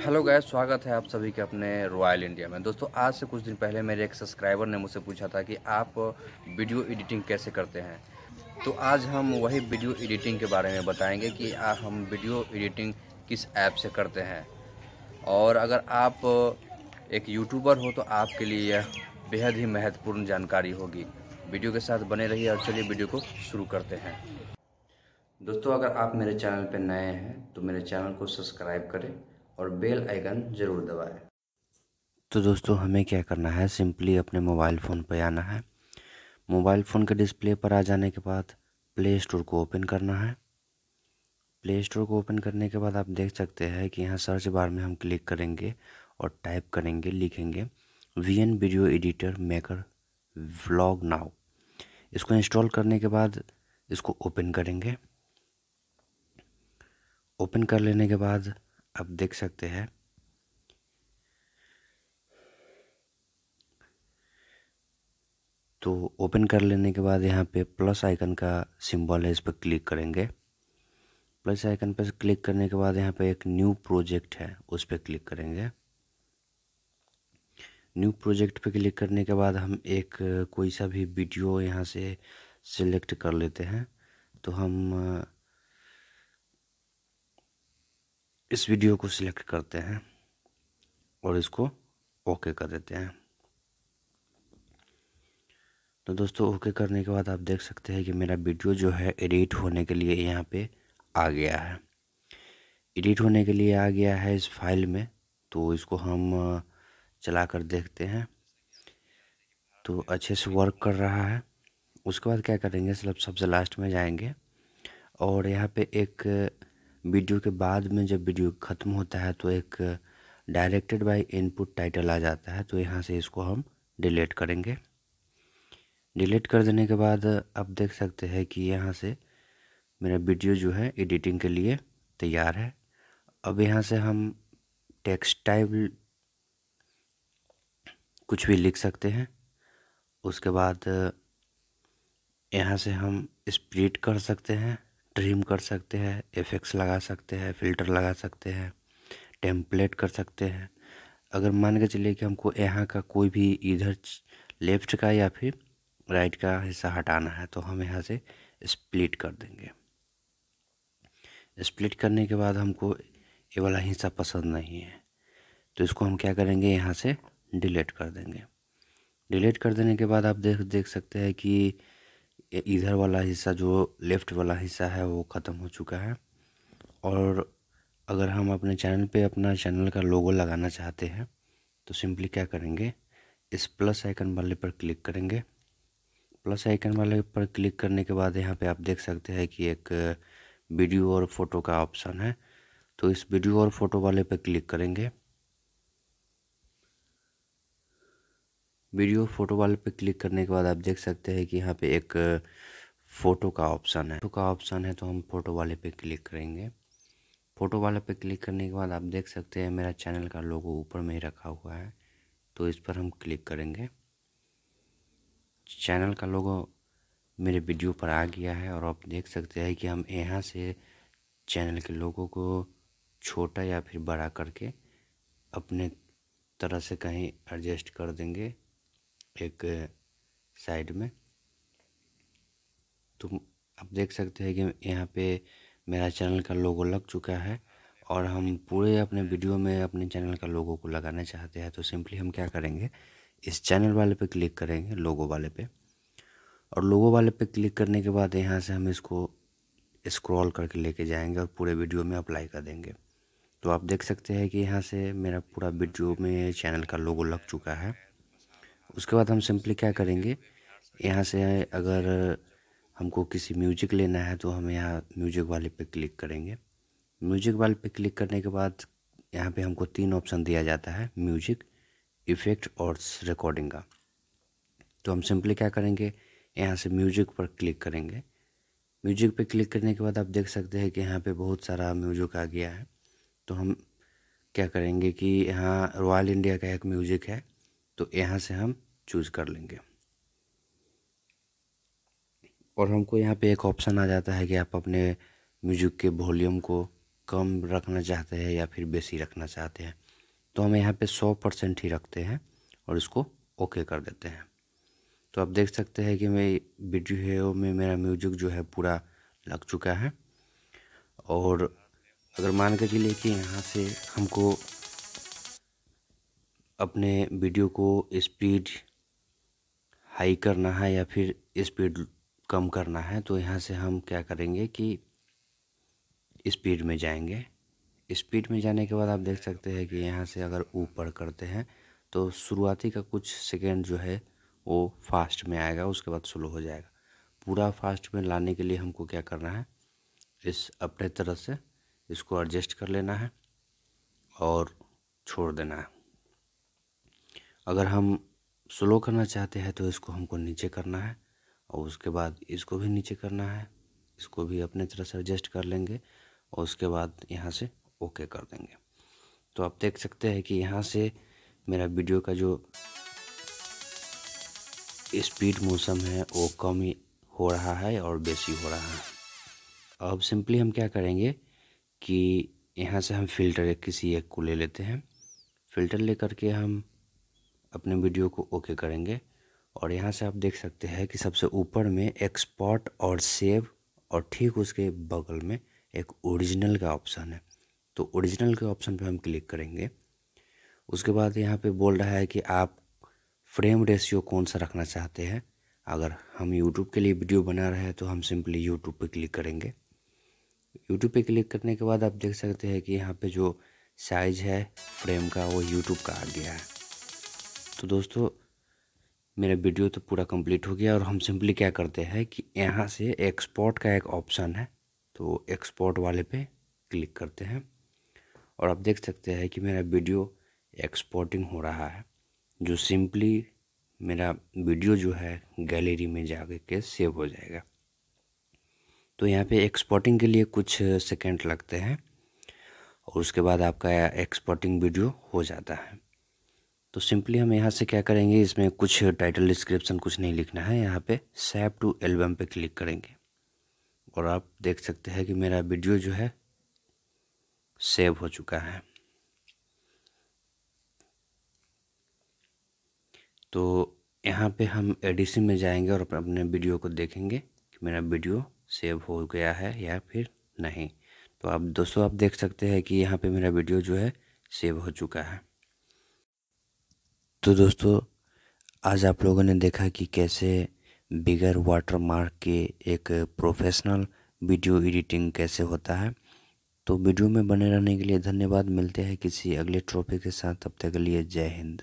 hello गाय स्वागत है आप सभी के अपने रॉयल इंडिया में दोस्तों आज से कुछ दिन पहले मेरे एक सब्सक्राइबर ने मुझसे पूछा था कि आप वीडियो एडिटिंग कैसे करते हैं तो आज हम वही वीडियो एडिटिंग के बारे में बताएंगे कि आ, हम वीडियो एडिटिंग किस ऐप से करते हैं और अगर आप एक यूट्यूबर हो तो आपके लिए यह बेहद ही महत्वपूर्ण जानकारी होगी वीडियो के साथ बने रहिए और चलिए वीडियो को शुरू करते हैं दोस्तों अगर आप मेरे चैनल पर नए हैं तो मेरे चैनल को सब्सक्राइब करें और बेल आइकन ज़रूर दबाएं तो दोस्तों हमें क्या करना है सिंपली अपने मोबाइल फ़ोन पर आना है मोबाइल फ़ोन के डिस्प्ले पर आ जाने के बाद प्ले स्टोर को ओपन करना है प्ले स्टोर को ओपन करने के बाद आप देख सकते हैं कि यहाँ सर्च बार में हम क्लिक करेंगे और टाइप करेंगे लिखेंगे V N video editor maker vlog now इसको इंस्टॉल करने के बाद इसको ओपन करेंगे ओपन कर लेने के बाद आप देख सकते हैं तो ओपन कर लेने के बाद यहाँ पे प्लस आइकन का सिंबल है इस पर क्लिक करेंगे प्लस आइकन पर क्लिक करने के बाद यहाँ पे एक न्यू प्रोजेक्ट है उस पर क्लिक करेंगे न्यू प्रोजेक्ट पे क्लिक करने के बाद हम एक कोई सा भी वीडियो यहाँ से सिलेक्ट कर लेते हैं तो हम इस वीडियो को सिलेक्ट करते हैं और इसको ओके कर देते हैं तो दोस्तों ओके करने के बाद आप देख सकते हैं कि मेरा वीडियो जो है एडिट होने के लिए यहाँ पे आ गया है एडिट होने के लिए आ गया है इस फाइल में तो इसको हम चला कर देखते हैं तो अच्छे से वर्क कर रहा है उसके बाद क्या करेंगे सब सबसे लास्ट में जाएंगे और यहाँ पे एक वीडियो के बाद में जब वीडियो ख़त्म होता है तो एक डायरेक्टेड बाय इनपुट टाइटल आ जाता है तो यहाँ से इसको हम डिलीट करेंगे डिलीट कर देने के बाद आप देख सकते हैं कि यहाँ से मेरा वीडियो जो है एडिटिंग के लिए तैयार है अब यहाँ से हम टेक्सटाइल कुछ भी लिख सकते हैं उसके बाद यहाँ से हम स्प्रिट कर सकते हैं ट्रिम कर सकते हैं इफेक्ट्स लगा सकते हैं फ़िल्टर लगा सकते हैं टेम्पलेट कर सकते हैं अगर मान के चलिए कि हमको यहाँ का कोई भी इधर लेफ्ट का या फिर राइट का हिस्सा हटाना है तो हम यहाँ से स्प्लिट कर देंगे स्प्लिट करने के बाद हमको ये वाला हिस्सा पसंद नहीं है तो इसको हम क्या करेंगे यहाँ से डिलीट कर देंगे डिलीट कर देने के बाद आप देख देख सकते हैं कि इधर वाला हिस्सा जो लेफ़्ट वाला हिस्सा है वो ख़त्म हो चुका है और अगर हम अपने चैनल पे अपना चैनल का लोगो लगाना चाहते हैं तो सिंपली क्या करेंगे इस प्लस आइकन वाले पर क्लिक करेंगे प्लस आइकन वाले पर क्लिक करने के बाद यहाँ पे आप देख सकते हैं कि एक वीडियो और फोटो का ऑप्शन है तो इस वीडियो और फोटो वाले पर क्लिक करेंगे वीडियो फोटो वाले पे क्लिक करने के बाद आप देख सकते हैं कि यहाँ पे एक फ़ोटो का ऑप्शन है फोटो का ऑप्शन है तो हम फ़ोटो वाले पे क्लिक करेंगे फ़ोटो वाले पे क्लिक करने के बाद आप देख सकते हैं मेरा चैनल का लोगो ऊपर में ही रखा हुआ है तो इस पर हम क्लिक करेंगे चैनल का लोगो मेरे वीडियो पर आ गया है और आप देख सकते हैं कि हम यहाँ से चैनल के लोगों को छोटा या फिर बड़ा करके अपने तरह से कहीं एडजस्ट कर देंगे एक साइड में तो आप देख सकते हैं कि यहाँ पे मेरा चैनल का लोगो लग चुका है और हम पूरे अपने वीडियो में अपने चैनल का लोगो को लगाना चाहते हैं तो सिंपली हम क्या करेंगे इस चैनल वाले पे क्लिक करेंगे लोगो वाले पे और लोगो वाले पे क्लिक करने के बाद यहाँ से हम इसको स्क्रॉल करके लेके जाएंगे और पूरे वीडियो में अप्लाई कर देंगे तो आप देख सकते हैं कि यहाँ से मेरा पूरा वीडियो में चैनल का लोगो लग चुका है उसके बाद हम सिंपली क्या करेंगे यहाँ से अगर हमको किसी म्यूजिक लेना है तो हम यहाँ म्यूजिक वाले पे क्लिक करेंगे म्यूजिक वाले पे क्लिक करने के बाद यहाँ पे हमको तीन ऑप्शन दिया जाता है म्यूजिक इफ़ेक्ट और रिकॉर्डिंग का तो हम सिंपली क्या करेंगे यहाँ से म्यूजिक पर क्लिक करेंगे म्यूजिक पे क्लिक करने के बाद आप देख सकते हैं कि यहाँ पे बहुत सारा म्यूजिक आ गया है तो हम क्या करेंगे कि यहाँ रॉयल इंडिया का एक म्यूजिक है तो यहाँ से हम चूज़ कर लेंगे और हमको यहाँ पे एक ऑप्शन आ जाता है कि आप अपने म्यूजिक के वॉल्यूम को कम रखना चाहते हैं या फिर बेसी रखना चाहते हैं तो हम यहाँ पे सौ परसेंट ही रखते हैं और इसको ओके कर देते हैं तो आप देख सकते हैं कि मेरी वीडियो में मेरा म्यूजिक जो है पूरा लग चुका है और अगर मान के चलिए कि यहाँ से हमको अपने वीडियो को स्पीड हाई करना है या फिर स्पीड कम करना है तो यहाँ से हम क्या करेंगे कि स्पीड में जाएंगे स्पीड में जाने के बाद आप देख सकते हैं कि यहाँ से अगर ऊपर करते हैं तो शुरुआती का कुछ सेकेंड जो है वो फास्ट में आएगा उसके बाद स्लो हो जाएगा पूरा फास्ट में लाने के लिए हमको क्या करना है इस अपने तरह से इसको एडजस्ट कर लेना है और छोड़ देना है अगर हम स्लो करना चाहते हैं तो इसको हमको नीचे करना है और उसके बाद इसको भी नीचे करना है इसको भी अपने तरह से एडजस्ट कर लेंगे और उसके बाद यहाँ से ओके कर देंगे तो आप देख सकते हैं कि यहाँ से मेरा वीडियो का जो स्पीड मौसम है वो कम ही हो रहा है और बेसी हो रहा है अब सिंपली हम क्या करेंगे कि यहाँ से हम फिल्टर किसी एक को ले लेते हैं फिल्टर लेकर के हम अपने वीडियो को ओके करेंगे और यहाँ से आप देख सकते हैं कि सबसे ऊपर में एक्सपोर्ट और सेव और ठीक उसके बगल में एक ओरिजिनल का ऑप्शन है तो ओरिजिनल के ऑप्शन पे हम क्लिक करेंगे उसके बाद यहाँ पे बोल रहा है कि आप फ्रेम रेशियो कौन सा रखना चाहते हैं अगर हम यूट्यूब के लिए वीडियो बना रहे हैं तो हम सिंपली यूट्यूब पर क्लिक करेंगे यूट्यूब पर क्लिक करने के बाद आप देख सकते हैं कि यहाँ पर जो साइज़ है फ्रेम का वो यूट्यूब का आ गया है सो तो दोस्तों मेरा वीडियो तो पूरा कंप्लीट हो गया और हम सिंपली क्या करते हैं कि यहाँ से एक्सपोर्ट का एक ऑप्शन है तो एक्सपोर्ट वाले पे क्लिक करते हैं और आप देख सकते हैं कि मेरा वीडियो एक्सपोर्टिंग हो रहा है जो सिंपली मेरा वीडियो जो है गैलरी में जा के सेव हो जाएगा तो यहाँ पे एक्सपोर्टिंग के लिए कुछ सेकेंड लगते हैं और उसके बाद आपका एक्सपोर्टिंग वीडियो हो जाता है तो सिंपली हम यहाँ से क्या करेंगे इसमें कुछ टाइटल डिस्क्रिप्शन कुछ नहीं लिखना है यहाँ पे सेव टू एल्बम पे क्लिक करेंगे और आप देख सकते हैं कि मेरा वीडियो जो है सेव हो चुका है तो यहाँ पे हम एडीसी में जाएंगे और अपने वीडियो को देखेंगे कि मेरा वीडियो सेव हो गया है या फिर नहीं तो आप दोस्तों आप देख सकते हैं कि यहाँ पे मेरा वीडियो जो है सेव हो चुका है तो दोस्तों आज आप लोगों ने देखा कि कैसे बिगर वाटरमार्क के एक प्रोफेशनल वीडियो एडिटिंग कैसे होता है तो वीडियो में बने रहने के लिए धन्यवाद मिलते हैं किसी अगले ट्रॉफी के साथ तब तक के लिए जय हिंद